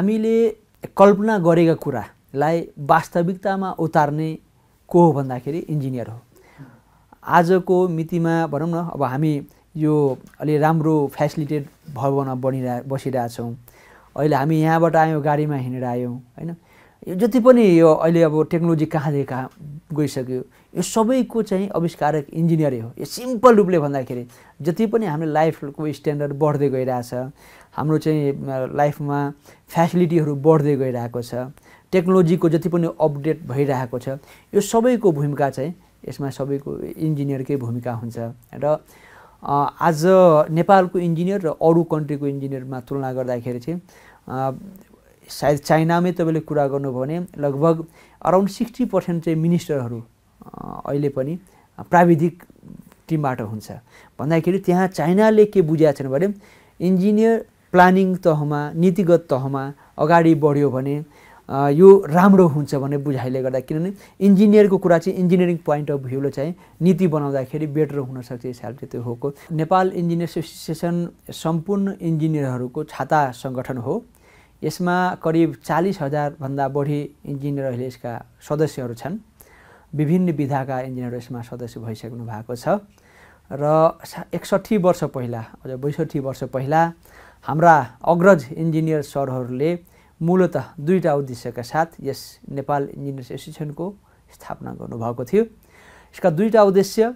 हामीले कल्पना गरेका कुरालाई वास्तविकतामा उतार्ने को हो भन्दाखेरि इन्जिनियर हो आजको मितिमा भनौँ न अब हामी यो अलि राम्रो फेसिलिटेड भवनमा बनिरह बसिरहेछौँ अहिले हामी यहाँबाट आयौँ गाडीमा हिँडेर आयौँ होइन यो जति पनि यो अहिले अब टेक्नोलोजी कहाँदेखि कहाँ गइसक्यो यो सबैको चाहिँ आविष्कारक इन्जिनियरै हो यो सिम्पल रूपले भन्दाखेरि जति पनि हामीले लाइफको स्ट्यान्डर्ड बढ्दै गइरहेछ हाम्रो चाहिँ लाइफमा फेसिलिटीहरू बढ्दै गइरहेको छ टेक्नोलोजीको जति पनि अपडेट भइरहेको छ यो सबैको भूमिका चाहिँ यसमा सबैको इन्जिनियरकै भूमिका हुन्छ र आज नेपालको इन्जिनियर र अरू कन्ट्रीको इन्जिनियरमा तुलना गर्दाखेरि चाहिँ सायद चाइनामै तपाईँले कुरा गर्नुभयो भने लगभग अराउन्ड सिक्सटी पर्सेन्ट चाहिँ मिनिस्टरहरू अहिले पनि प्राविधिक टिमबाट हुन्छ भन्दाखेरि त्यहाँ चाइनाले के बुझाएको छैन भने इन्जिनियर प्लानिङ तहमा नीतिगत तहमा अगाडि बढ्यो भने यो राम्रो हुन्छ भन्ने बुझाइले गर्दा किनभने इन्जिनियरको कुरा चाहिँ इन्जिनियरिङ पोइन्ट अफ भ्यूले चाहिँ नीति बनाउँदाखेरि बेटर हुनसक्छ यस हिसाबले त्यो होको नेपाल इन्जिनियर एसोसिएसन सम्पूर्ण इन्जिनियरहरूको छाता सङ्गठन हो यसमा करिब चालिस हजारभन्दा बढी इन्जिनियर अहिले यसका सदस्यहरू छन् विभिन्न विधाका इन्जिनियर यसमा सदस्य भइसक्नु भएको छ र एकसट्ठी वर्ष पहिला अझ बैसठी वर्ष पहिला हाम्रा अग्रज इन्जिनियर सरहरूले मूलत दुईवटा उद्देश्यका साथ यस नेपाल इन्जिनियर्स एसोसिएसनको स्थापना गर्नुभएको थियो यसका दुईवटा उद्देश्य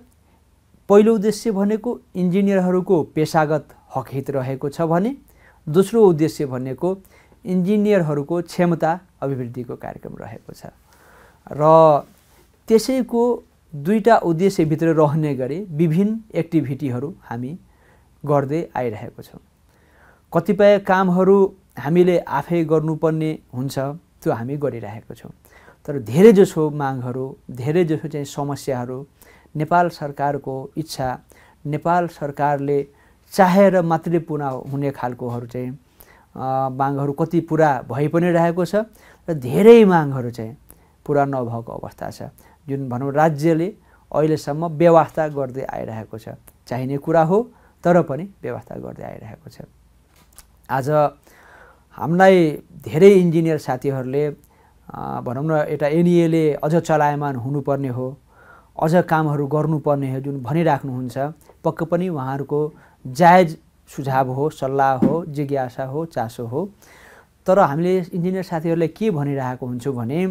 पहिलो उद्देश्य भनेको इन्जिनियरहरूको पेसागत हकहित रहेको छ भने दोस्रो उद्देश्य भनेको इन्जिनियरहरूको क्षमता अभिवृद्धिको कार्यक्रम रहेको छ र त्यसैको दुईवटा उद्देश्यभित्र रहने गरी विभिन्न एक्टिभिटीहरू हामी गर्दै आइरहेको छौँ कतिपय कामहरू हामीले आफै गर्नुपर्ने हुन्छ त्यो हामी गरिरहेको छौँ तर धेरै धेरैजसो मागहरू जसो चाहिँ समस्याहरू नेपाल सरकारको इच्छा नेपाल सरकारले चाहेर मात्रै पुरा हुने खालकोहरू चाहिँ मागहरू कति पुरा भइ पनि रहेको छ र धेरै मागहरू चाहिँ पुरा नभएको अवस्था छ जुन भनौँ राज्यले अहिलेसम्म व्यवस्था गर्दै आइरहेको छ चाहिने कुरा हो तर पनि व्यवस्था गर्दै आइरहेको छ आज हामीलाई धेरै इन्जिनियर साथीहरूले भनौँ न एउटा एनइएले अझ चलायमान हुनुपर्ने हो अझ कामहरू गर्नुपर्ने हो जुन भनिराख्नुहुन्छ पक्क पनि उहाँहरूको जायज सुझाव हो सल्लाह हो जिज्ञासा हो चासो हो तर हामीले इन्जिनियर साथीहरूलाई के भनिरहेको हुन्छौँ भने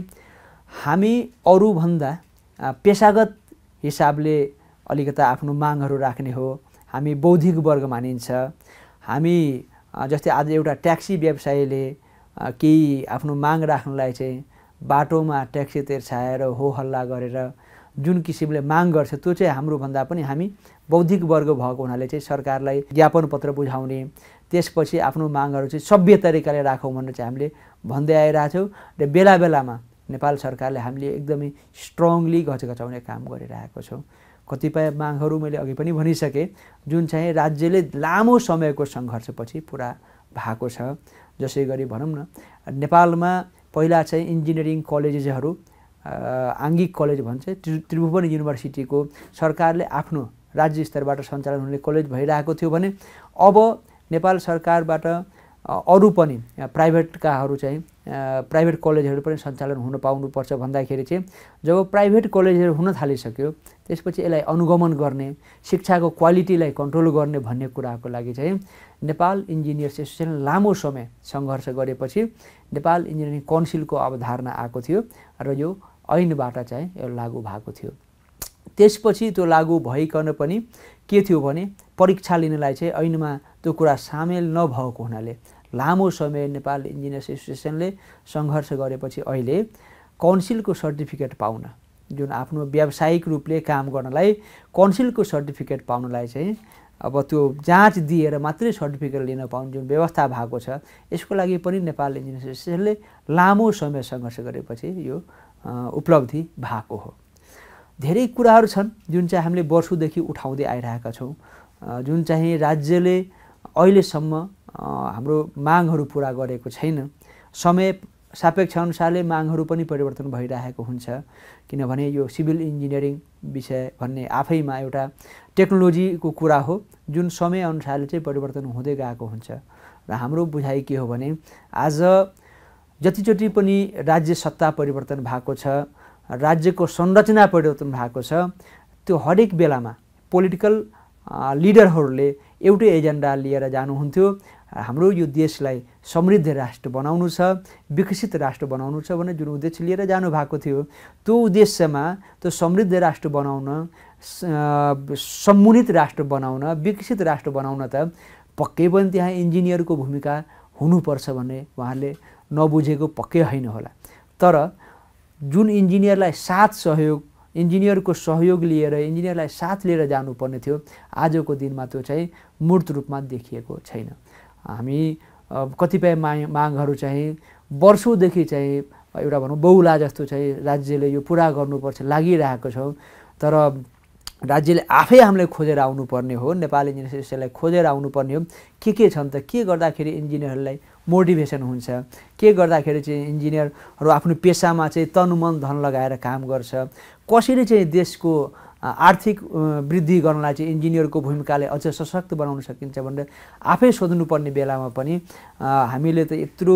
हामी अरूभन्दा पेसागत हिसाबले अलिकता आफ्नो मागहरू राख्ने हो हामी बौद्धिक वर्ग मानिन्छ हामी जस्तै आज एउटा ट्याक्सी व्यवसायीले केही आफ्नो माग राख्नलाई चाहिँ बाटोमा ट्याक्सी तेर्छाएर हो हल्ला गरेर जुन किसिमले माग गर्छ त्यो चाहिँ हाम्रो भन्दा पनि हामी बौद्धिक वर्ग भएको हुनाले चाहिँ सरकारलाई ज्ञापन पत्र बुझाउने त्यसपछि आफ्नो मागहरू चाहिँ सभ्य तरिकाले राखौँ भनेर चाहिँ हामीले भन्दै आइरहेछौँ र बेला बेलामा नेपाल सरकारले हामीले एकदमै स्ट्रङली घचघचाउने काम गरिरहेको छौँ कतिपय मागहरू मैले अघि पनि भनिसकेँ जुन चाहिँ राज्यले लामो समयको सङ्घर्षपछि पुरा भएको छ जसै गरी भनौँ न नेपालमा पहिला चाहिँ इन्जिनियरिङ कलेजेसहरू आङ्गिक कलेज भन्छ त्रिभुवन युनिभर्सिटीको सरकारले आफ्नो राज्य स्तरबाट सञ्चालन हुने कलेज भइरहेको थियो भने अब नेपाल सरकारबाट अरू पनि प्राइभेटकाहरू चाहिँ प्राइभेट कलेजहरू पनि सञ्चालन हुन पाउनुपर्छ भन्दाखेरि चाहिँ जब प्राइभेट कलेजहरू हुन थालिसक्यो त्यसपछि यसलाई अनुगमन गर्ने शिक्षाको क्वालिटीलाई कन्ट्रोल गर्ने भन्ने कुराको लागि चाहिँ नेपाल इन्जिनियर्स एसोसिएसन लामो समय सङ्घर्ष गरेपछि नेपाल इन्जिनियरिङ काउन्सिलको अवधारणा आएको थियो र यो ऐनबाट चाहिँ यो लागु भएको थियो त्यसपछि त्यो लागु भइकन पनि के थियो भने परीक्षा लिनलाई चाहिँ ऐनमा त्यो कुरा सामेल नभएको हुनाले लामो समय नेपाल इन्जिनियर्स एसोसिएसनले सङ्घर्ष गरेपछि अहिले काउन्सिलको सर्टिफिकेट पाउन जुन आफ्नो व्यावसायिक रूपले काम गर्नलाई काउन्सिलको सर्टिफिकेट पाउनलाई चाहिँ अब त्यो जाँच दिएर मात्रै सर्टिफिकेट लिन पाउने जुन व्यवस्था भएको छ यसको लागि पनि नेपाल इन्जिनियर्स एसोसिएसनले लामो समय सङ्घर्ष गरेपछि यो उपलब्धि भएको हो धेरै कुराहरू छन् जुन चाहिँ हामीले वर्षौँदेखि उठाउँदै आइरहेका छौँ जुन चाहिँ राज्यले अहिलेसम्म हाम्रो मागहरू पुरा गरेको छैन समय सापेक्ष अनुसारले मागहरू पनि परिवर्तन भइरहेको हुन्छ किनभने यो सिभिल इन्जिनियरिङ विषय भन्ने आफैमा एउटा टेक्नोलोजीको कुरा हो जुन समयअनुसारले चाहिँ परिवर्तन हुँदै गएको हुन्छ र हाम्रो बुझाइ के हो भने आज जतिचोटि पनि राज्य सत्ता परिवर्तन भएको छ राज्यको संरचना परिवर्तन भएको छ त्यो हरेक बेलामा पोलिटिकल लिडरहरूले एउटै एजेन्डा लिएर जानुहुन्थ्यो हाम्रो यो देशलाई समृद्ध राष्ट्र बनाउनु छ विकसित राष्ट्र बनाउनु छ भने जुन उद्देश्य लिएर जानुभएको थियो त्यो उद्देश्यमा त्यो समृद्ध राष्ट्र बनाउन सम्मुनित राष्ट्र बनाउन विकसित राष्ट्र बनाउन त पक्कै पनि त्यहाँ इन्जिनियरको भूमिका हुनुपर्छ भन्ने उहाँले नबुझेको पक्कै होइन होला तर जुन इन्जिनियरलाई साथ सहयोग इन्जिनियरको सहयोग लिएर इन्जिनियरलाई साथ लिएर जानुपर्ने थियो आजको दिनमा त्यो चाहिँ मूर्त रूपमा देखिएको छैन हामी कतिपय मा मागहरू चाहिँ वर्षौँदेखि चाहिँ एउटा भनौँ बहुला जस्तो चाहिँ राज्यले यो पुरा गर्नुपर्छ लागिरहेको छौँ तर राज्यले आफै हामीले खोजेर आउनुपर्ने हो नेपाल इन्जिनियर एसोसिएसनलाई खोजेर आउनुपर्ने हो के के छन् त के गर्दाखेरि इन्जिनियरहरूलाई मोटिभेसन हुन्छ के गर्दाखेरि चाहिँ इन्जिनियरहरू आफ्नो पेसामा चाहिँ तन धन लगाएर काम गर्छ कसरी चाहिँ देशको आर्थिक वृद्धि गर्नलाई चाहिँ इन्जिनियरको भूमिकाले अझ सशक्त बनाउन सकिन्छ भनेर आफै सोध्नुपर्ने बेलामा पनि हामीले त यत्रो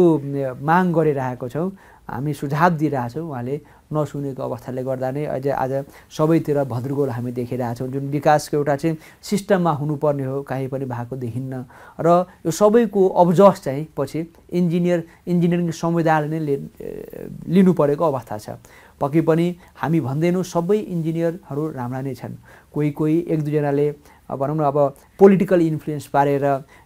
माग गरिरहेको छौँ हामी सुझाव दिइरहेछौँ उहाँले नसुनेको अवस्थाले गर्दा नै अहिले आज सबैतिर भद्रगोल हामी देखिरहेछौँ जुन विकासको एउटा चाहिँ सिस्टममा हुनुपर्ने हो काहीँ पनि भएको देखिन्न र यो सबैको अब्जस चाहिँ पछि इन्जिनियर इन्जिनियरिङ समुदायले नै लिनु परेको अवस्था छ पक्कै पनि हामी भन्दैनौँ सबै इन्जिनियरहरू राम्रा नै छन् कोही कोही एक दुईजनाले भनौँ न अब पोलिटिकल इन्फ्लुएन्स पारेर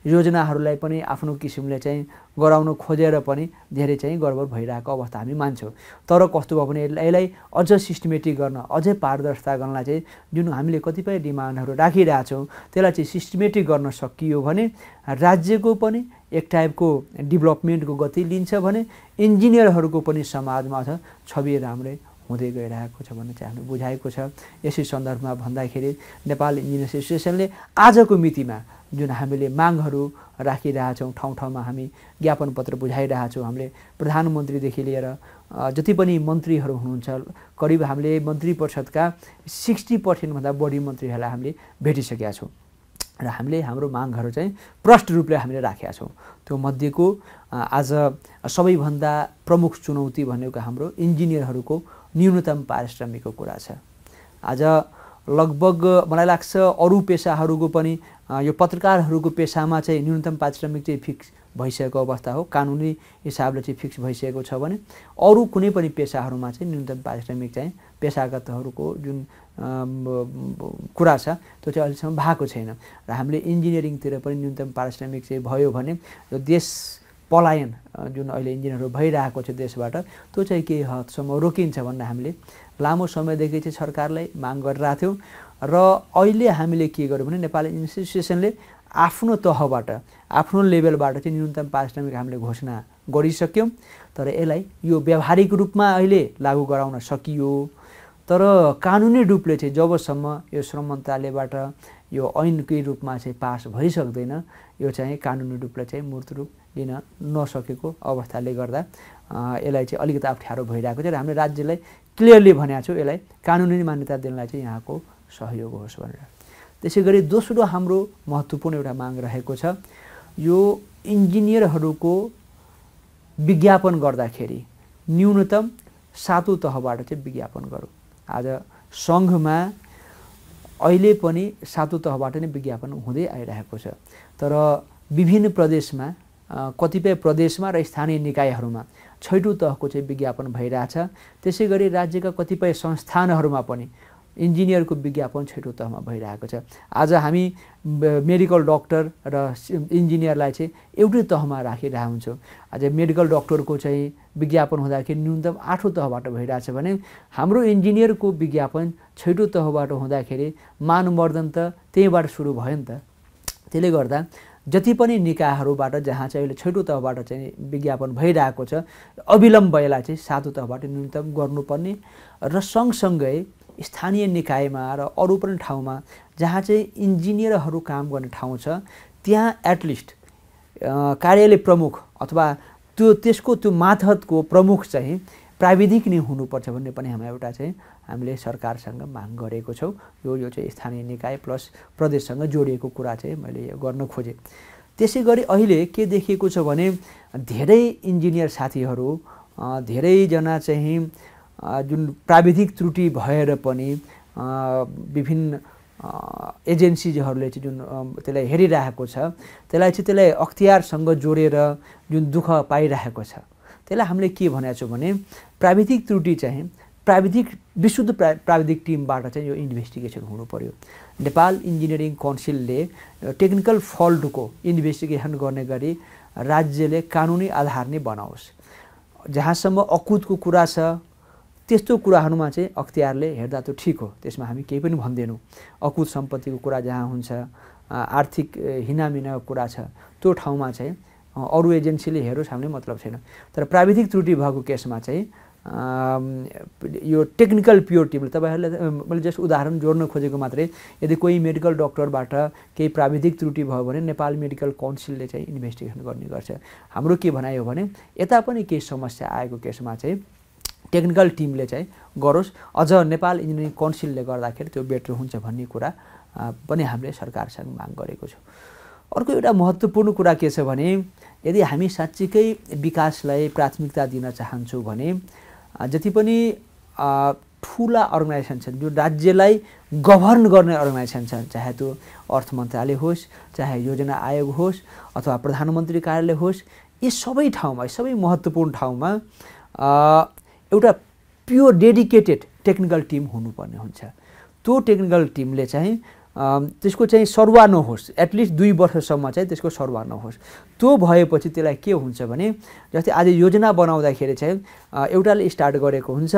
योजनाहरूलाई पनि आफ्नो किसिमले चाहिँ गराउन खोजेर पनि धेरै चाहिँ गडबड भइरहेको अवस्था हामी मान्छौँ तर कस्तो भयो भने यसलाई अझ सिस्टमेटिक गर्न अझै पारदर्शिता गर्नलाई चाहिँ जुन हामीले कतिपय डिमान्डहरू राखिरहेछौँ त्यसलाई चाहिँ सिस्टमेटिक गर्न सकियो भने राज्यको पनि एक टाइपको डेभलपमेन्टको गति लिन्छ भने इन्जिनियरहरूको पनि समाजमा छ छवि राम्रै हुँदै गइरहेको छ भन्ने चाहिँ हामीले बुझाएको छ यसै सन्दर्भमा भन्दाखेरि नेपाल इन्जिनियर एसोसिएसनले आजको मितिमा जुन हामीले मागहरू राखिरहेछौँ ठाउँ ठाउँमा हामी ज्ञापन पत्र बुझाइरहेछौँ हामीले प्रधानमन्त्रीदेखि लिएर जति पनि मन्त्रीहरू हुनुहुन्छ करिब हामीले मन्त्री परिषदका सिक्सटी पर्सेन्टभन्दा बढी मन्त्रीहरूलाई हामीले भेटिसकेका छौँ र हामीले हाम्रो मागहरू चाहिँ प्रष्ट रूपले हामीले राखेका छौँ त्यो मध्येको आज सबैभन्दा प्रमुख चुनौती भनेको हाम्रो इन्जिनियरहरूको न्यूनतम पारिश्रमिकको कुरा छ आज लगभग मलाई लाग्छ अरू पेसाहरूको पनि यो पत्रकारहरूको पेसामा चाहिँ न्यूनतम पारिश्रमिक चाहिँ फिक्स भइसकेको अवस्था हो कानुनी हिसाबले चाहिँ फिक्स भइसकेको छ भने अरू कुनै पनि पेसाहरूमा चाहिँ न्यूनतम पारिश्रमिक चाहिँ पेसागतहरूको जुन कुरा छ त्यो चाहिँ अहिलेसम्म भएको छैन र हामीले इन्जिनियरिङतिर पनि न्यूनतम पारिश्रमिक चाहिँ भयो भने यो देश पलायन जुन अहिले इन्जिनहरू भइरहेको छ देशबाट त्यो चाहिँ केही हदसम्म रोकिन्छ भन्ने हामीले लामो समयदेखि चाहिँ सरकारलाई माग गरिरहेको थियौँ र अहिले हामीले के गर्यौँ भने नेपाली इन्स्टिट्युसनले आफ्नो तहबाट आफ्नो लेभलबाट चाहिँ न्यूनतम पारिश्रमिक हामीले घोषणा गरिसक्यौँ तर यसलाई यो व्यावहारिक रूपमा अहिले लागू गराउन सकियो तर कानुनी रूपले चाहिँ जबसम्म यो श्रम मन्त्रालयबाट यो ऐनकै रूपमा चाहिँ पास भइसक्दैन यो चाहिँ कानुनी रूपलाई चाहिँ मूर्त रूप लिन नसकेको अवस्थाले गर्दा यसलाई चाहिँ अलिकति अप्ठ्यारो भइरहेको छ र हामीले राज्यलाई क्लियरली भनेको छु यसलाई कानुनी मान्यता दिनलाई चाहिँ यहाँको सहयोग होस् भनेर त्यसै गरी दोस्रो हाम्रो महत्त्वपूर्ण एउटा माग रहेको छ यो इन्जिनियरहरूको विज्ञापन गर्दाखेरि न्यूनतम सातो तहबाट चाहिँ विज्ञापन गरौँ आज सङ्घमा अहिले पनि सातो तहबाट नै विज्ञापन हुँदै आइरहेको छ तर विभिन्न प्रदेशमा कतिपय प्रदेशमा र स्थानीय निकायहरूमा छैटौँ तहको चाहिँ विज्ञापन भइरहेछ त्यसै गरी राज्यका कतिपय संस्थानहरूमा पनि इन्जिनियरको विज्ञापन छैटौँ तहमा भइरहेको छ आज हामी मेडिकल डक्टर र इन्जिनियरलाई चाहिँ एउटै तहमा राखिरहेको हुन्छौँ आज मेडिकल डक्टरको चाहिँ विज्ञापन हुँदाखेरि न्यूनतम आठौँ तहबाट भइरहेछ भने हाम्रो इन्जिनियरको विज्ञापन छैटौँ तहबाट हुँदाखेरि मानवर्धन त त्यहीँबाट सुरु भयो नि त त्यसले गर्दा जति पनि निकायहरूबाट जहाँ चाहिँ अहिले छैटौँ तहबाट चाहिँ विज्ञापन भइरहेको छ अविलम्ब यसलाई चाहिँ सातो तहबाट न्यूनतम गर्नुपर्ने र सँगसँगै स्थानीय निकायमा र अरू पनि ठाउँमा जहाँ चाहिँ इन्जिनियरहरू काम गर्ने ठाउँ छ त्यहाँ एटलिस्ट कार्यालय प्रमुख अथवा त्यो त्यसको त्यो माथतको प्रमुख चाहिँ प्राविधिक नै हुनुपर्छ भन्ने पनि हामी एउटा चाहिँ हामीले सरकारसँग माग गरेको छौँ यो यो चाहिँ स्थानीय निकाय प्लस प्रदेशसँग जोडिएको कुरा चाहिँ मैले यो गर्न खोजेँ त्यसै गरी अहिले के देखिएको छ भने धेरै इन्जिनियर साथीहरू धेरैजना चाहिँ जुन प्राविधिक त्रुटि भएर पनि विभिन्न एजेन्सिजहरूले चाहिँ जुन त्यसलाई हेरिरहेको छ त्यसलाई चाहिँ त्यसलाई अख्तियारसँग जोडेर जुन दुःख पाइरहेको छ त्यसलाई हामीले के भनेको छौँ भने प्राविधिक त्रुटि चाहिँ प्राविधिक विशुद्ध प्रा प्राविधिक टिमबाट चाहिँ यो इन्भेस्टिगेसन हुनु पऱ्यो नेपाल इन्जिनियरिङ काउन्सिलले टेक्निकल फल्टको इन्भेस्टिगेसन गर्ने गरी राज्यले कानुनी आधार नै बनाओस् जहाँसम्म अकुदको कुरा छ त्यस्तो कुराहरूमा चाहिँ अख्तियारले हेर्दा त ठिक हो त्यसमा हामी केही पनि भन्दैनौँ अकुत सम्पत्तिको कुरा जहाँ हुन्छ आर्थिक हिनामिनाको कुरा छ त्यो ठाउँमा चाहिँ अरू एजेन्सीले हेरोस् हामीले मतलब छैन तर प्राविधिक त्रुटि भएको केसमा चाहिँ यो टेक्निकल प्योरिटी तपाईँहरूले मैले जस्ट उदाहरण जोड्न खोजेको मात्रै यदि कोही मेडिकल डक्टरबाट केही प्राविधिक त्रुटि भयो भने नेपाल मेडिकल काउन्सिलले चाहिँ इन्भेस्टिगेसन गर्ने गर्छ हाम्रो के भनाइ भने यता पनि केही समस्या आएको केसमा चाहिँ टेक्निकल टिमले चाहिँ गरोस् अझ नेपाल इन्जिनियरिङ काउन्सिलले गर्दाखेरि त्यो बेटर हुन्छ भन्ने कुरा पनि हामीले सरकारसँग माग गरेको छु अर्को एउटा महत्त्वपूर्ण कुरा के छ भने यदि हामी साँच्चीकै विकासलाई प्राथमिकता दिन चाहन्छौँ भने जति पनि ठुला अर्गनाइजेसन छन् जो राज्यलाई गभर्न गर्ने अर्गनाइजेसन छन् चाहे त्यो अर्थ मन्त्रालय होस् चाहे योजना आयोग होस् अथवा प्रधानमन्त्री कार्यालय होस् यी सबै ठाउँमा सबै महत्त्वपूर्ण ठाउँमा एउटा प्योर डेडिकेटेड टेक्निकल टिम हुनुपर्ने हुन्छ त्यो टेक्निकल टिमले चाहिँ त्यसको चाहिँ सरुवा नहोस् एटलिस्ट दुई वर्षसम्म चाहिँ त्यसको सरुवा नहोस् त्यो भएपछि त्यसलाई के हुन्छ भने जस्तै आज योजना बनाउँदाखेरि चाहिँ एउटाले स्टार्ट गरेको हुन्छ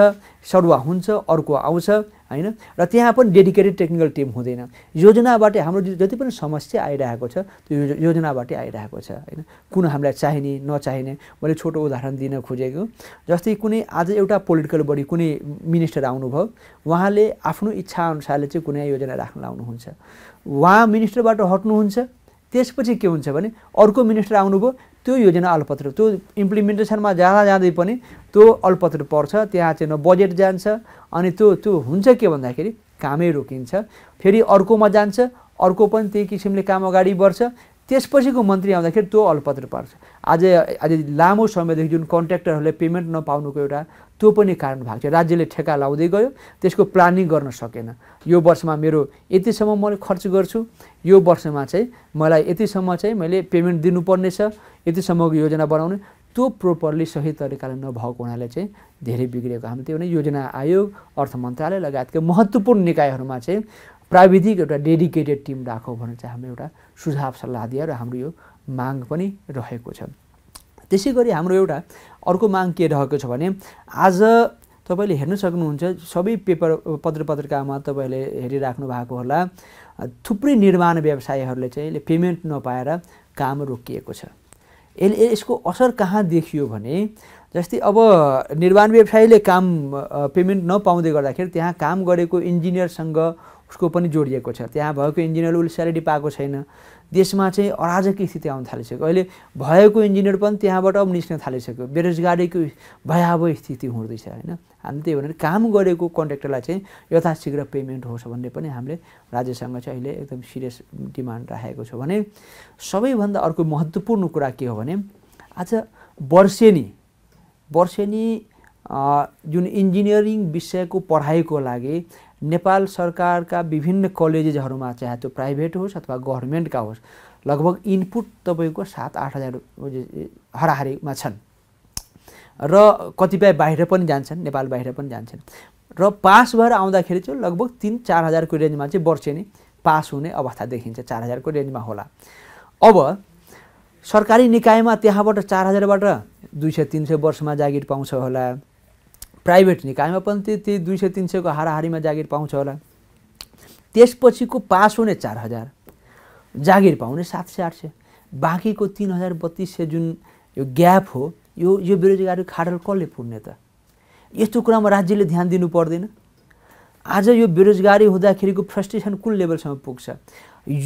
सरुवा हुन्छ अर्को आउँछ होइन र त्यहाँ पनि डेडिकेटेड टेक्निकल टिम हुँदैन योजनाबाट हाम्रो जति पनि समस्या आइरहेको छ त्यो योजनाबाटै आइरहेको छ होइन कुन हामीलाई चाहिने नचाहिने मैले छोटो उदाहरण दिन खोजेको जस्तै कुनै आज एउटा पोलिटिकल बडी कुनै मिनिस्टर आउनुभयो उहाँले आफ्नो इच्छाअनुसारले चाहिँ कुनै योजना राख्न लाउनुहुन्छ उहाँ मिनिस्टरबाट हट्नुहुन्छ त्यसपछि के हुन्छ भने अर्को मिनिस्टर आउनुभयो त्यो योजना अल्पत्र त्यो इम्प्लिमेन्टेसनमा जाँदा जाँदै पनि त्यो अल्पत्र पर्छ त्यहाँ चाहिँ न बजेट जान्छ अनि त्यो त्यो हुन्छ के भन्दाखेरि कामै रोकिन्छ फेरि अर्कोमा जान्छ अर्को पनि त्यही किसिमले काम अगाडि बढ्छ त्यसपछिको मन्त्री आउँदाखेरि त्यो अलपत्र पर्छ आज आज लामो समयदेखि जुन कन्ट्र्याक्टरहरूले पेमेन्ट नपाउनुको एउटा त्यो पनि कारण भएको छ राज्यले ठेका लाउँदै गयो त्यसको प्लानिङ गर्न सकेन यो वर्षमा मेरो यतिसम्म मैले खर्च गर्छु यो वर्षमा चाहिँ मलाई यतिसम्म चाहिँ मैले पेमेन्ट दिनुपर्नेछ यतिसम्मको योजना बनाउने त्यो प्रोपरली सही तरिकाले नभएको हुनाले चाहिँ धेरै बिग्रिएको हामी त्यो भने योजना आयोग अर्थ मन्त्रालय लगायतका महत्त्वपूर्ण निकायहरूमा चाहिँ प्राविधिक एउटा डेडिकेटेड टिम राखौँ भनेर चाहिँ हामी एउटा सुझाव सल्लाह दिएर हाम्रो यो माग पनि रहेको छ त्यसै गरी हाम्रो एउटा अर्को माग के रहेको छ भने आज तपाईँले हेर्न सक्नुहुन्छ सबै पेपर पत्र पत्रिकामा तपाईँले हेरिराख्नु भएको होला थुप्रै निर्माण व्यवसायहरूले चाहिँ पेमेन्ट नपाएर काम रोकिएको छ यसले यसको असर कहाँ देखियो भने जस्तै अब निर्माण व्यवसायले काम पेमेन्ट नपाउँदै गर्दाखेरि त्यहाँ काम गरेको इन्जिनियरसँग उसको पनि जोडिएको छ त्यहाँ भएको इन्जिनियर उसले स्यालेरी पाएको छैन देशमा चाहिँ अराजक स्थिति आउन थालिसक्यो अहिले भएको इन्जिनियर पनि त्यहाँबाट अब थालिसक्यो बेरोजगारीको भयावह स्थिति हुँदैछ होइन हामीले त्यही भनेर काम गरेको कन्ट्र्याक्टरलाई चाहिँ यथाशीघ्र पेमेन्ट होस् भन्ने पनि हामीले राज्यसँग चाहिँ अहिले एकदम सिरियस डिमान्ड राखेको छ भने सबैभन्दा अर्को महत्त्वपूर्ण कुरा के हो भने आज वर्षेनी वर्षेनी जुन इन्जिनियरिङ विषयको पढाइको लागि नेपाल सरकारका विभिन्न कलेजेसहरूमा चाहे त्यो प्राइभेट होस् अथवा गभर्मेन्टका होस् लगभग इनपुट तपाईँको सात आठ हजार हाराहारीमा छन् र कतिपय बाहिर पनि जान्छन् नेपाल बाहिर पनि जान्छन् र पास भएर आउँदाखेरि चाहिँ लगभग तिन चार हजारको रेन्जमा चाहिँ वर्षे नै पास हुने अवस्था देखिन्छ चार हजारको रेन्जमा होला अब सरकारी निकायमा त्यहाँबाट चार हजारबाट दुई सय तिन सय वर्षमा जागिर पाउँछ होला प्राइभेट निकायमा पनि त्यही दुई सय तिन सयको हाराहारीमा जागिर पाउँछ होला त्यसपछिको पास हुने चार हजार जागिर पाउने सात सय आठ सय बाँकीको तिन हजार बत्तिस सय जुन यो ग्याप हो यो यो बेरोजगारी खाडल कसले पुर्ने त यस्तो कुरामा राज्यले ध्यान दिनु पर्दैन आज यो बेरोजगारी हुँदाखेरिको फ्रस्ट्रेसन कुन लेभलसम्म पुग्छ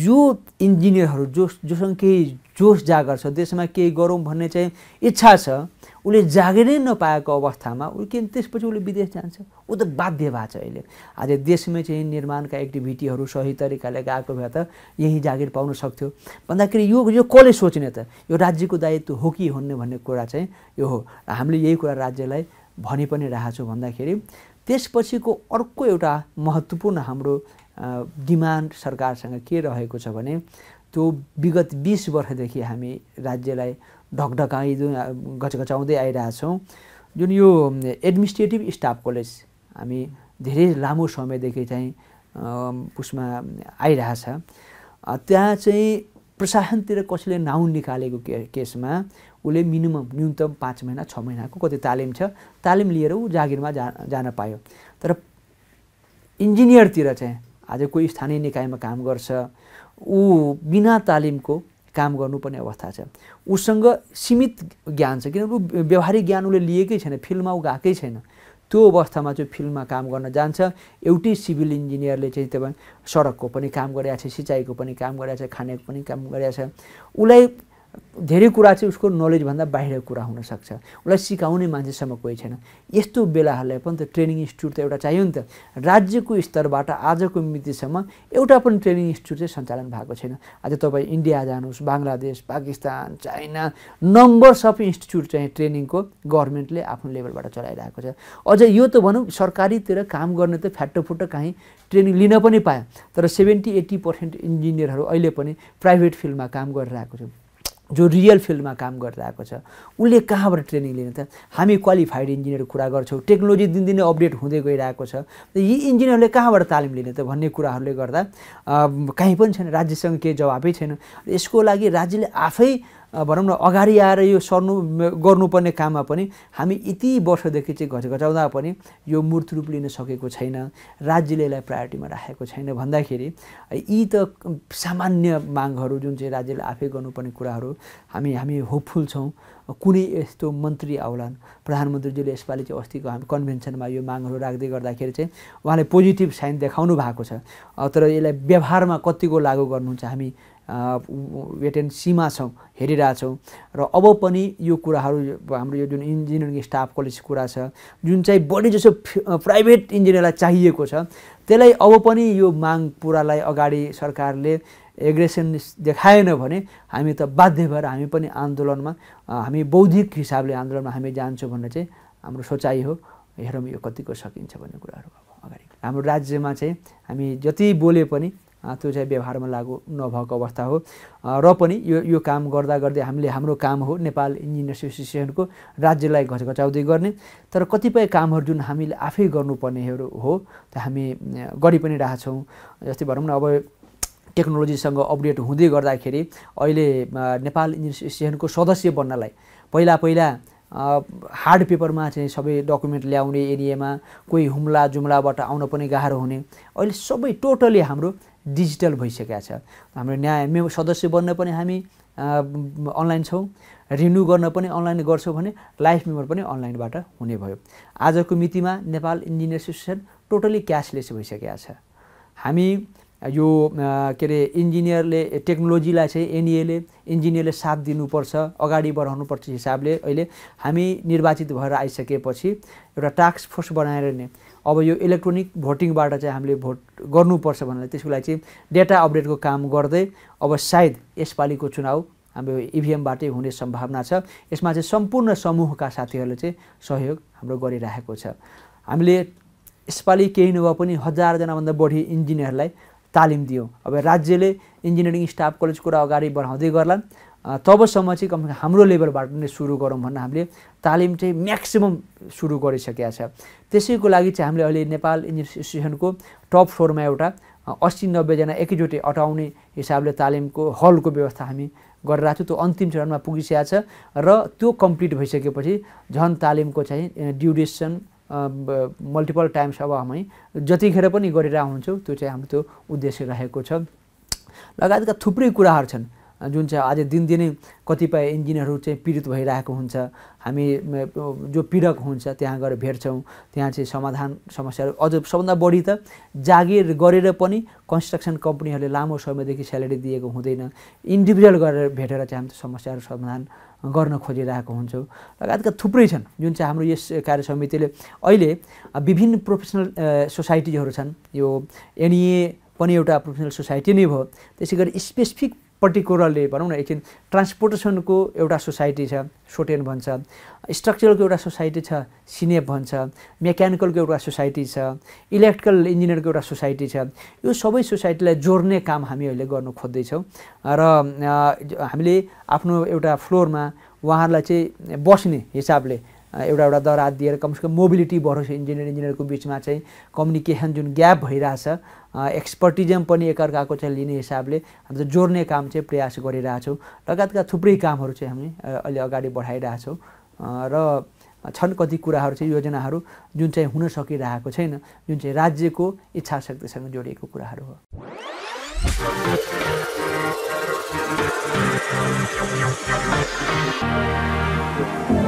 यो इन्जिनियरहरू जो जोसँग केही जोस जागर छ देशमा केही गरौँ भन्ने चाहिँ इच्छा छ उसले जागिरै नपाएको अवस्थामा उ किन त्यसपछि उसले विदेश जान्छ ऊ त बाध्य भएको छ अहिले आज देशमै चाहिँ निर्माणका एक्टिभिटीहरू सही तरिकाले गएको भए त यहीँ जागिर पाउन सक्थ्यो भन्दाखेरि यो यो कसले सोच्ने त यो राज्यको दायित्व हो कि हुन्ने भन्ने कुरा चाहिँ यो हो हामीले यही कुरा राज्यलाई भनि पनि रहेको छौँ भन्दाखेरि त्यसपछिको अर्को एउटा महत्त्वपूर्ण हाम्रो डिमान्ड सरकारसँग के रहेको छ भने त्यो विगत बिस वर्षदेखि हामी राज्यलाई ढकढकाइ जुन घचघचाउँदै आइरहेछौँ जुन यो एडमिनिस्ट्रेटिभ स्टाफ कलेज हामी धेरै लामो समयदेखि चाहिँ उसमा आइरहेछ त्यहाँ चाहिँ प्रशासनतिर कसैले नाउन निकालेको के केसमा उसले मिनिमम न्यूनतम पाँच महिना छ महिनाको कति तालिम छ तालिम लिएर ऊ जागिरमा जा जान पायो तर इन्जिनियरतिर चाहिँ आज कोही स्थानीय निकायमा काम गर्छ ऊ बिना तालिमको काम गर्नुपर्ने अवस्था छ उसँग सीमित ज्ञान छ किनभने ऊ व्यवहारिक ज्ञान उसले लिएकै छैन फिल्डमा ऊ गएकै छैन त्यो अवस्थामा चाहिँ फिल्डमा काम गर्न जान्छ एउटै सिभिल इन्जिनियरले चाहिँ त्यो सडकको पनि काम गरेका छ सिँचाइको पनि काम गरेका छ खानेको पनि काम गरेका छ उसलाई धेरै कुरा चाहिँ उसको नलेजभन्दा बाहिरको कुरा हुनसक्छ उसलाई सिकाउने मान्छेसम्म कोही छैन यस्तो बेलाहरूलाई पनि त ट्रेनिङ इन्स्टिट्युट त एउटा चाहियो नि त राज्यको स्तरबाट आजको मितिसम्म एउटा पनि ट्रेनिङ इन्स्टिट्युट चाहिँ सञ्चालन भएको छैन आज तपाईँ इन्डिया जानुहोस् Bangladesh Pakistan China numbers of institute चाहिँ ट्रेनिङको गभर्मेन्टले आफ्नो लेभलबाट चलाइरहेको छ अझ यो त भनौँ सरकारीतिर काम गर्ने त फ्याटोफुट्टो काहीँ ट्रेनिङ लिन पनि पायो तर सेभेन्टी एट्टी पर्सेन्ट इन्जिनियरहरू अहिले पनि प्राइभेट फिल्डमा काम गरिरहेको छ जो रियल फिल्डमा काम गर्दै आएको छ उसले कहाँबाट ट्रेनिङ लिने त हामी क्वालिफाइड इन्जिनियर कुरा गर्छौँ टेक्नोलोजी दिनदिनै अपडेट हुँदै गइरहेको छ यी इन्जिनियरले कहाँबाट तालिम लिने त भन्ने कुराहरूले गर्दा कहीँ पनि छैन राज्यसँग केही जवाबै छैन यसको लागि राज्यले आफै भनौँ न अगाडि आएर यो सर्नु गर्नुपर्ने काममा पनि हामी यति वर्षदेखि चाहिँ घचाउँदा पनि यो मूर्त रूप लिन सकेको छैन राज्यले यसलाई प्रायोरिटीमा राखेको छैन भन्दाखेरि यी त सामान्य मागहरू जुन चाहिँ राज्यले आफै गर्नुपर्ने कुराहरू हामी हामी होपफुल छौँ कुनै यस्तो मन्त्री आउलान् प्रधानमन्त्रीज्यूले यसपालि चाहिँ अस्तिको हामी कन्भेन्सनमा यो मागहरू राख्दै गर्दाखेरि चाहिँ उहाँले पोजिटिभ साइन देखाउनु भएको छ तर यसलाई व्यवहारमा कतिको लागु गर्नुहुन्छ हामी वेट एन्ड सीमा छौँ हेरिरहेछौँ र अब पनि यो कुराहरू हाम्रो यो जुन इन्जिनियरिङ स्टाफ कलेज कुरा छ जुन चाहिँ बढी जसो प्राइभेट इन्जिनियरलाई चाहिएको छ त्यसलाई अब पनि यो माग पुरालाई अगाडि सरकारले एग्रेसन देखाएन भने हामी त बाध्य भएर हामी पनि आन्दोलनमा हामी बौद्धिक हिसाबले आन्दोलनमा हामी जान्छौँ भन्ने चाहिँ हाम्रो सोचाइ हो हेरौँ यो कतिको सकिन्छ भन्ने कुराहरू अगाडि हाम्रो राज्यमा चाहिँ हामी जति बोले पनि त्यो चाहिँ व्यवहारमा लागु नभएको अवस्था हो र पनि यो यो काम गर्दा गर्दै हामीले हाम्रो काम हो नेपाल इन्जिनियर एसोसिएसनको राज्यलाई घचघचाउँदै गर्ने तर कतिपय कामहरू जुन हामीले आफै गर्नुपर्नेहरू हो त हामी गरि पनि रहेछौँ जस्तै भनौँ न अब टेक्नोलोजीसँग अपडेट हुँदै गर्दाखेरि अहिले नेपाल इन्जिनियर एसोसिएसनको सदस्य बन्नलाई पहिला पहिला हार्ड पेपरमा चाहिँ सबै डकुमेन्ट ल्याउने एरियामा कोही हुम्ला जुम्लाबाट आउन पनि गाह्रो हुने अहिले सबै टोटली हाम्रो डिजिटल भइसकेका छ हाम्रो न्याय सदस्य बन्न पनि हामी अनलाइन छौँ रिन्यू गर्न पनि अनलाइन गर्छौँ भने लाइफ मेम्बर पनि अनलाइनबाट हुने भयो आजको मितिमा Nepal engineer association totally cashless भइसकेका छ हामी यो के अरे इन्जिनियरले टेक्नोलोजीलाई चाहिँ एनइएले इन्जिनियरले साथ दिनुपर्छ अगाडि बढाउनुपर्छ हिसाबले अहिले हामी निर्वाचित भएर आइसकेपछि एउटा टास्क फोर्स बनाएर नै अब यो इलेक्ट्रोनिक भोटिङबाट चाहिँ हामीले भोट गर्नुपर्छ भनेर त्यसको लागि चाहिँ डेटा अपडेटको काम गर्दै अब सायद यसपालिको चुनाव हाम्रो इभिएमबाटै हुने सम्भावना छ यसमा चाहिँ सम्पूर्ण समूहका साथीहरूले चाहिँ सहयोग हाम्रो गरिराखेको छ हामीले यसपालि केही नभए पनि हजारजनाभन्दा बढी इन्जिनियरलाई तालिम दियो अब राज्यले इन्जिनियरिङ स्टाफ कलेज कुरा अगाडि बढाउँदै गर्ला तबसम्म चाहिँ कम हाम्रो लेभलबाट नै सुरु गरौँ भन्न हामीले तालिम चाहिँ म्याक्सिमम् सुरु गरिसकेका छ त्यसैको लागि चाहिँ हामीले अहिले नेपाल इन्स्टिट्युसनको टप फ्लोरमा एउटा अस्सी नब्बेजना एकैचोटि अटाउने हिसाबले तालिमको हलको व्यवस्था हामी गरिरहेको छौँ त्यो अन्तिम चरणमा पुगिसकेको छ र त्यो कम्प्लिट भइसकेपछि झन् तालिमको चाहिँ ड्युरेसन मल्टिपल टाइम्स अब हामी जतिखेर पनि गरिरहेको हुन्छौँ त्यो चाहिँ हाम्रो त्यो उद्देश्य रहेको छ लगायतका थुप्रै कुराहरू छन् जुन चाहिँ आज दिनदिनै कतिपय इन्जिनियरहरू चाहिँ पीडित भइरहेको हुन्छ हामी जो पीडक हुन्छ त्यहाँ गएर भेट्छौँ त्यहाँ चाहिँ समाधान समस्याहरू अझ सबभन्दा बढी त जागिर गरेर पनि कन्स्ट्रक्सन कम्पनीहरूले लामो समयदेखि स्यालेरी दिएको हुँदैन इन्डिभिजुअल गरेर भेटेर चाहिँ हामी समस्याहरू समाधान गर्न खोजिरहेको हुन्छौँ लगायतका थुप्रै छन् जुन चाहिँ हाम्रो यस कार्य समितिले अहिले विभिन्न प्रोफेसनल सोसाइटीहरू छन् यो एनइए पनि एउटा प्रोफेसनल सोसाइटी नै भयो त्यसै गरी स्पेसिफिक पर्टिकुलरली भनौँ न एकछिन ट्रान्सपोर्टेसनको एउटा सोसाइटी छ सोटेन भन्छ स्ट्रक्चरलको एउटा सोसाइटी छ सिनेप भन्छ मेकानिकलको एउटा सोसाइटी छ इलेक्ट्रिकल इन्जिनियरको एउटा सोसाइटी छ यो सबै सोसाइटीलाई जोड्ने काम हामी अहिले गर्नु खोज्दैछौँ र हामीले आफ्नो एउटा फ्लोरमा उहाँहरूलाई चाहिँ बस्ने हिसाबले एउटा एउटा दरा दिएर कमसेकम मोबिलिटी बढोस् इन्जिनियर इन्जिनियरको बिचमा चाहिँ कम्युनिकेसन जुन ग्याप भइरहेछ एक्सपर्टिजम पनि एकअर्काको चाहिँ लिने हिसाबले हामी चाहिँ जोड्ने काम चाहिँ प्रयास गरिरहेछौँ लगायतका थुप्रै कामहरू चाहिँ हामी अहिले अगाडि बढाइरहेछौँ र छन् कति कुराहरू चाहिँ योजनाहरू जुन चाहिँ हुन सकिरहेको छैन जुन चाहिँ राज्यको इच्छा शक्तिसँग जोडिएको कुराहरू हो